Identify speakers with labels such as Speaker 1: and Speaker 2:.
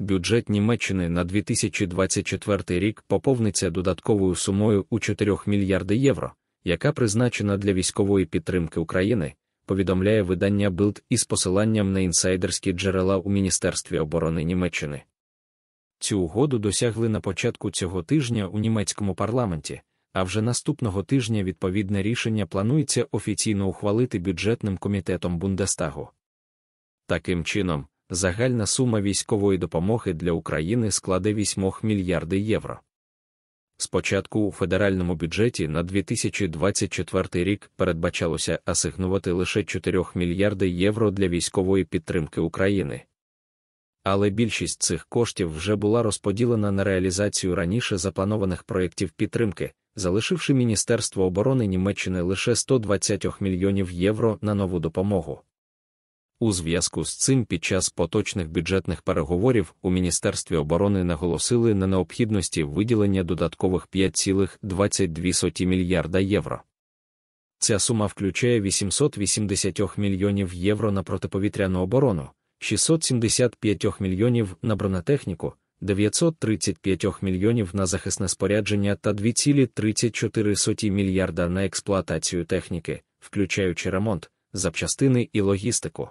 Speaker 1: бюджет Німеччини на 2024 рік поповниться додатковою сумою у 4 мільярди євро, яка призначена для військової підтримки України, повідомляє видання Bild із посиланням на інсайдерські джерела у Міністерстві оборони Німеччини. Цю угоду досягли на початку цього тижня у німецькому парламенті, а вже наступного тижня відповідне рішення планується офіційно ухвалити бюджетним комітетом Бундестагу. Таким чином, загальна сума військової допомоги для України складе 8 мільярдів євро. Спочатку у федеральному бюджеті на 2024 рік передбачалося асигнувати лише 4 мільярди євро для військової підтримки України. Але більшість цих коштів вже була розподілена на реалізацію раніше запланованих проєктів підтримки, залишивши Міністерство оборони Німеччини лише 120 мільйонів євро на нову допомогу. У зв'язку з цим під час поточних бюджетних переговорів у Міністерстві оборони наголосили на необхідності виділення додаткових 5,22 мільярда євро. Ця сума включає 880 мільйонів євро на протиповітряну оборону, 675 мільйонів на бронетехніку, 935 мільйонів на захисне спорядження та 2,34 мільярда на експлуатацію техніки, включаючи ремонт, запчастини і логістику.